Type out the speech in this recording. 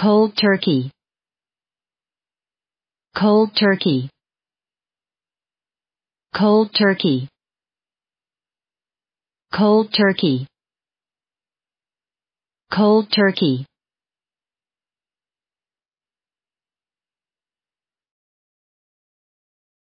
cold turkey cold turkey cold turkey cold turkey cold turkey